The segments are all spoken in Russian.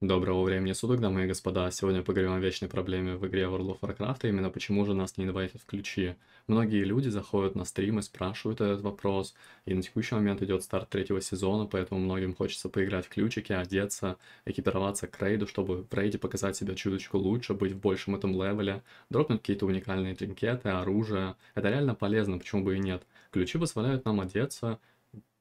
Доброго времени суток, дамы и господа. Сегодня поговорим о вечной проблеме в игре World of Warcraft, а именно почему же нас не инвайтят в ключи. Многие люди заходят на стрим и спрашивают этот вопрос, и на текущий момент идет старт третьего сезона, поэтому многим хочется поиграть в ключики, одеться, экипироваться к рейду, чтобы в рейде показать себя чуточку лучше, быть в большем этом левеле, дропнуть какие-то уникальные тринкеты, оружие. Это реально полезно, почему бы и нет. Ключи позволяют нам одеться,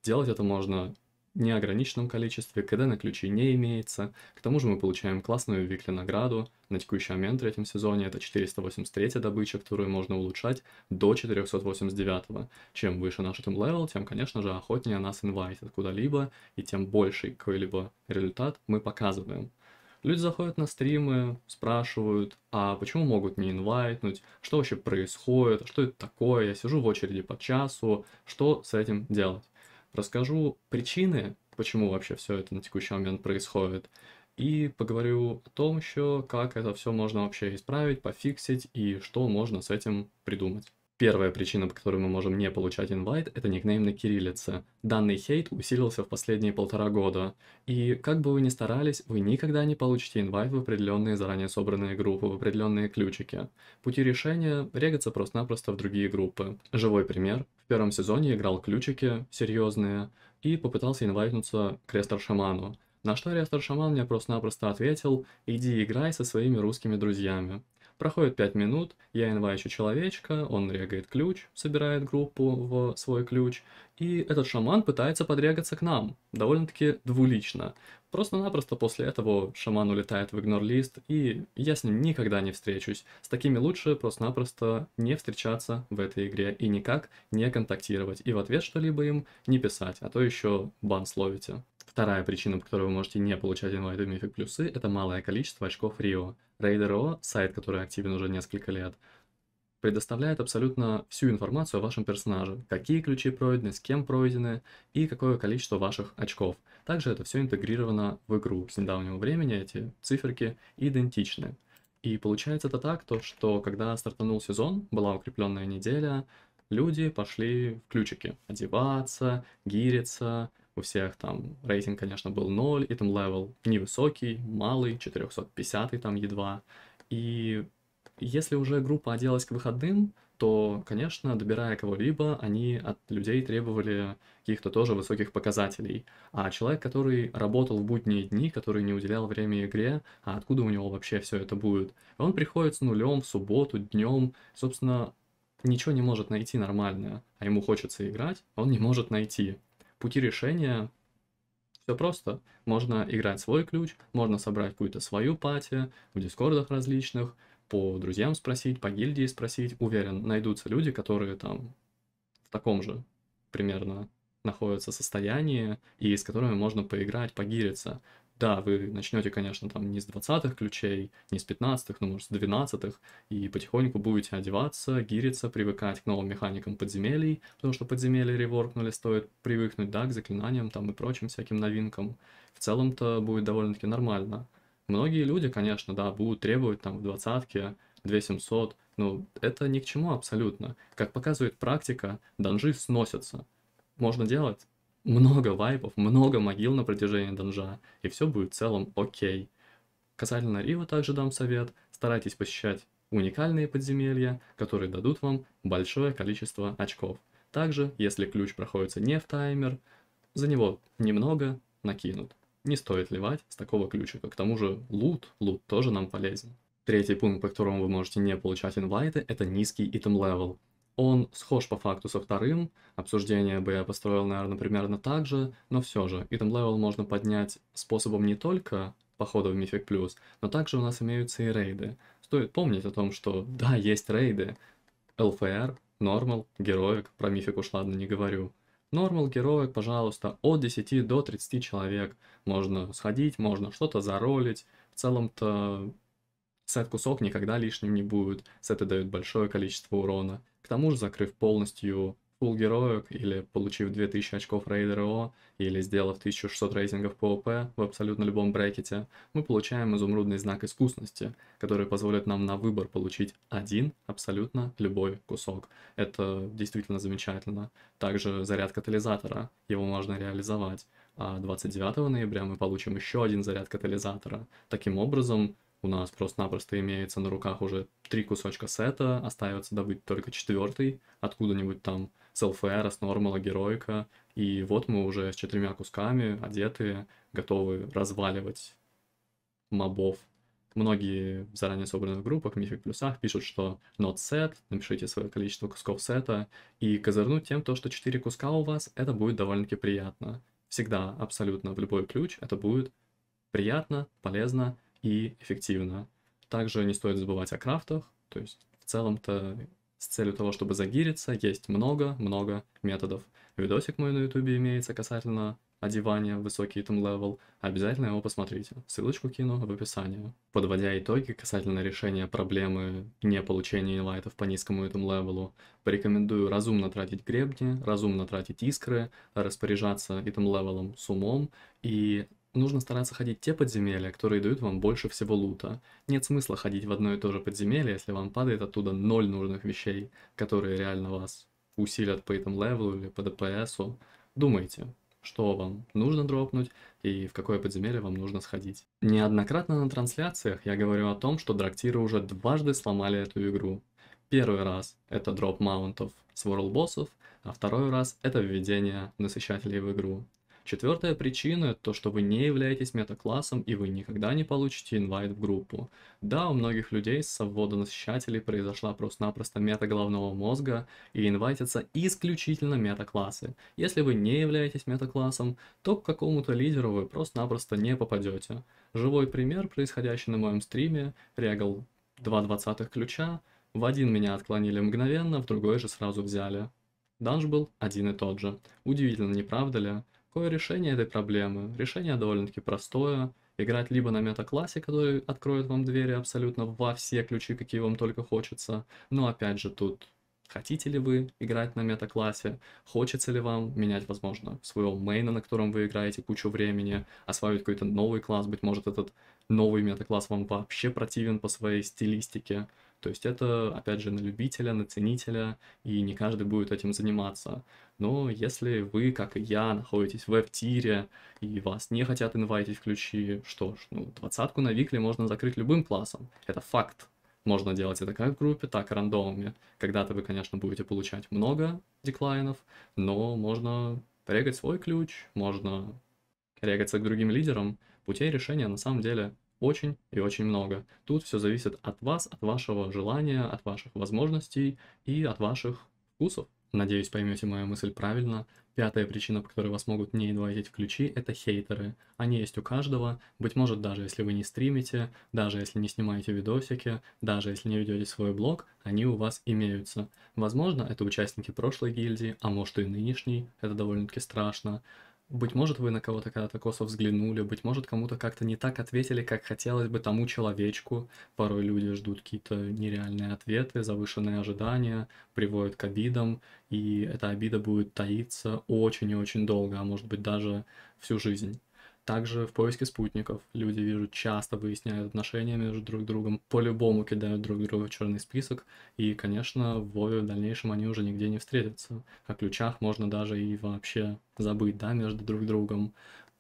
делать это можно неограниченном количестве, КД на ключи не имеется. К тому же мы получаем классную викли награду. На текущий момент в третьем сезоне это 483 добыча, которую можно улучшать до 489. Чем выше наш тем левел, тем, конечно же, охотнее нас инвайтят куда-либо, и тем больше какой-либо результат мы показываем. Люди заходят на стримы, спрашивают, а почему могут не инвайтнуть, что вообще происходит, что это такое, я сижу в очереди по часу, что с этим делать. Расскажу причины, почему вообще все это на текущий момент происходит, и поговорю о том еще, как это все можно вообще исправить, пофиксить и что можно с этим придумать. Первая причина, по которой мы можем не получать инвайт, это никнейм на кириллице. Данный хейт усилился в последние полтора года. И как бы вы ни старались, вы никогда не получите инвайт в определенные заранее собранные группы, в определенные ключики. Пути решения регаться просто-напросто в другие группы. Живой пример. В первом сезоне играл ключики серьезные и попытался инвайтнуться к Рестор Шаману. На что Рестор Шаман мне просто-напросто ответил «Иди играй со своими русскими друзьями». Проходит 5 минут, я инвайчу человечка, он регает ключ, собирает группу в свой ключ, и этот шаман пытается подрегаться к нам, довольно-таки двулично. Просто-напросто после этого шаман улетает в игнор-лист, и я с ним никогда не встречусь. С такими лучше просто-напросто не встречаться в этой игре и никак не контактировать, и в ответ что-либо им не писать, а то еще бан словите. Вторая причина, по которой вы можете не получать инвайты мифик плюсы, это малое количество очков Рио. Raider.io, сайт, который активен уже несколько лет, предоставляет абсолютно всю информацию о вашем персонаже, какие ключи пройдены, с кем пройдены и какое количество ваших очков. Также это все интегрировано в игру. С недавнего времени эти циферки идентичны. И получается это так, то, что когда стартанул сезон, была укрепленная неделя, люди пошли в ключики одеваться, гириться, у всех там рейтинг, конечно, был 0, и там левел невысокий, малый, 450 там едва. И если уже группа оделась к выходным, то, конечно, добирая кого-либо, они от людей требовали каких-то тоже высоких показателей. А человек, который работал в будние дни, который не уделял время игре, а откуда у него вообще все это будет? он приходит с нулем в субботу, днем, собственно, ничего не может найти нормальное, а ему хочется играть, он не может найти пути решения все просто. Можно играть свой ключ, можно собрать какую-то свою пати в дискордах различных, по друзьям спросить, по гильдии спросить. Уверен, найдутся люди, которые там в таком же примерно находятся состоянии, и с которыми можно поиграть, погириться. Да, вы начнете, конечно, там не с 20-х ключей, не с 15-х, но, может, с 12-х, и потихоньку будете одеваться, гириться, привыкать к новым механикам подземелий, потому что подземелья реворкнули, стоит привыкнуть, да, к заклинаниям там и прочим всяким новинкам. В целом-то будет довольно-таки нормально. Многие люди, конечно, да, будут требовать там в двадцатке 2700, но это ни к чему абсолютно. Как показывает практика, данжи сносятся. Можно делать, много вайпов, много могил на протяжении данжа, и все будет в целом окей. Касательно Рива также дам совет, старайтесь посещать уникальные подземелья, которые дадут вам большое количество очков. Также, если ключ проходится не в таймер, за него немного накинут. Не стоит ливать с такого ключика. К тому же лут, лут тоже нам полезен. Третий пункт, по которому вы можете не получать инвайты, это низкий итем левел. Он схож по факту со вторым, обсуждение бы я построил, наверное, примерно так же, но все же, item level можно поднять способом не только похода в Mythic Plus, но также у нас имеются и рейды. Стоит помнить о том, что да, есть рейды, LFR, normal Героик, про Мифик уж ладно не говорю. Нормал, Героик, пожалуйста, от 10 до 30 человек. Можно сходить, можно что-то заролить. В целом-то сет-кусок никогда лишним не будет. Сеты дают большое количество урона. К тому же, закрыв полностью фул героек, или получив 2000 очков рейдера О, или сделав 1600 рейтингов по ОП в абсолютно любом брекете, мы получаем изумрудный знак искусности, который позволит нам на выбор получить один абсолютно любой кусок. Это действительно замечательно. Также заряд катализатора, его можно реализовать. А 29 ноября мы получим еще один заряд катализатора. Таким образом, у нас просто-напросто имеется на руках уже три кусочка сета, остается добыть только четвертый, откуда-нибудь там с ЛФР, с Нормала, Героика, и вот мы уже с четырьмя кусками, одетые, готовы разваливать мобов. Многие в заранее собранных группах, мифик плюсах пишут, что not set, напишите свое количество кусков сета, и козырнуть тем, то, что четыре куска у вас, это будет довольно-таки приятно. Всегда, абсолютно, в любой ключ это будет приятно, полезно, и эффективно. Также не стоит забывать о крафтах, то есть в целом-то с целью того, чтобы загириться, есть много-много методов. Видосик мой на ютубе имеется касательно одевания в высокий item левел. Обязательно его посмотрите. Ссылочку кину в описании. Подводя итоги касательно решения проблемы не получения инлайтов по низкому item левелу, порекомендую разумно тратить гребни, разумно тратить искры, распоряжаться item левелом с умом и Нужно стараться ходить те подземелья, которые дают вам больше всего лута. Нет смысла ходить в одно и то же подземелье, если вам падает оттуда ноль нужных вещей, которые реально вас усилят по этому левелу или по ДПСу. Думайте, что вам нужно дропнуть и в какое подземелье вам нужно сходить. Неоднократно на трансляциях я говорю о том, что драктиры уже дважды сломали эту игру. Первый раз это дроп маунтов с world а второй раз это введение насыщателей в игру. Четвертая причина – то, что вы не являетесь метаклассом и вы никогда не получите инвайт в группу. Да, у многих людей со ввода насыщателей произошла просто-напросто мета головного мозга и инвайтятся исключительно метаклассы. Если вы не являетесь метаклассом, то к какому-то лидеру вы просто-напросто не попадете. Живой пример, происходящий на моем стриме, регал 2 двадцатых ключа, в один меня отклонили мгновенно, в другой же сразу взяли. Данж был один и тот же. Удивительно, не правда ли? Какое решение этой проблемы? Решение довольно-таки простое. Играть либо на метаклассе, который откроет вам двери абсолютно во все ключи, какие вам только хочется. Но опять же тут Хотите ли вы играть на метаклассе? Хочется ли вам менять, возможно, своего мейна, на котором вы играете кучу времени, осваивать какой-то новый класс? Быть может, этот новый метакласс вам вообще противен по своей стилистике. То есть это, опять же, на любителя, на ценителя, и не каждый будет этим заниматься. Но если вы, как и я, находитесь в веб-тире, и вас не хотят инвайтить в ключи, что ж, ну, двадцатку на викле можно закрыть любым классом. Это факт. Можно делать это как в группе, так и рандомами. Когда-то вы, конечно, будете получать много деклайнов, но можно регать свой ключ, можно регаться к другим лидерам. Путей решения на самом деле очень и очень много. Тут все зависит от вас, от вашего желания, от ваших возможностей и от ваших вкусов. Надеюсь, поймете мою мысль правильно. Пятая причина, по которой вас могут не инвайтить в ключи, это хейтеры. Они есть у каждого, быть может, даже если вы не стримите, даже если не снимаете видосики, даже если не ведете свой блог, они у вас имеются. Возможно, это участники прошлой гильдии, а может и нынешней, это довольно-таки страшно. Быть может, вы на кого-то когда-то косо взглянули, быть может, кому-то как-то не так ответили, как хотелось бы тому человечку. Порой люди ждут какие-то нереальные ответы, завышенные ожидания, приводят к обидам, и эта обида будет таиться очень и очень долго, а может быть даже всю жизнь. Также в поиске спутников люди, вижу, часто выясняют отношения между друг другом, по-любому кидают друг друга в черный список, и, конечно, в Вове в дальнейшем они уже нигде не встретятся. О ключах можно даже и вообще забыть, да, между друг другом.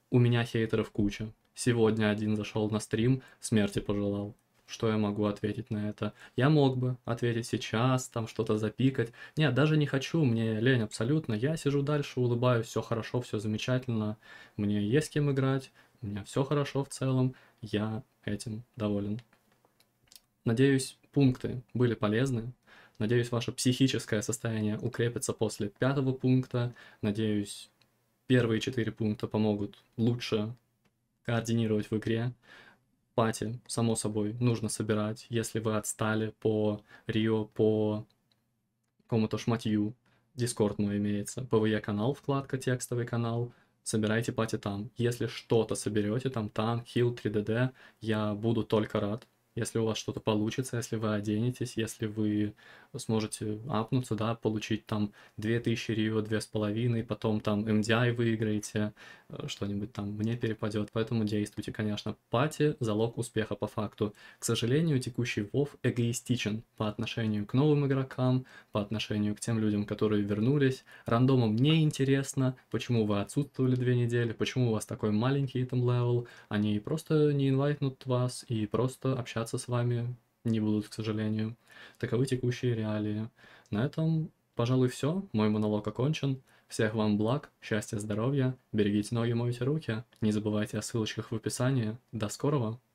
У меня хейтеров куча. Сегодня один зашел на стрим, смерти пожелал что я могу ответить на это. Я мог бы ответить сейчас, там что-то запикать. Нет, даже не хочу, мне лень абсолютно. Я сижу дальше, улыбаюсь, все хорошо, все замечательно. Мне есть с кем играть, у меня все хорошо в целом. Я этим доволен. Надеюсь, пункты были полезны. Надеюсь, ваше психическое состояние укрепится после пятого пункта. Надеюсь, первые четыре пункта помогут лучше координировать в игре пати, само собой, нужно собирать, если вы отстали по Рио, по какому-то шматью, Дискорд мой имеется, ПВЕ-канал, вкладка «Текстовый канал», собирайте пати там. Если что-то соберете, там танк, хил, 3DD, я буду только рад. Если у вас что-то получится, если вы оденетесь, если вы сможете апнуться, да, получить там 2000 рио, 2500, потом там MDI эм выиграете, э, что-нибудь там мне перепадет, поэтому действуйте, конечно. Пати – залог успеха по факту. К сожалению, текущий WoW эгоистичен по отношению к новым игрокам, по отношению к тем людям, которые вернулись. Рандомам не интересно, почему вы отсутствовали две недели, почему у вас такой маленький там левел, они просто не инвайтнут вас и просто общаться с вами не будут, к сожалению. Таковы текущие реалии. На этом, пожалуй, все. Мой монолог окончен. Всех вам благ, счастья, здоровья, берегите ноги, мойте руки. Не забывайте о ссылочках в описании. До скорого!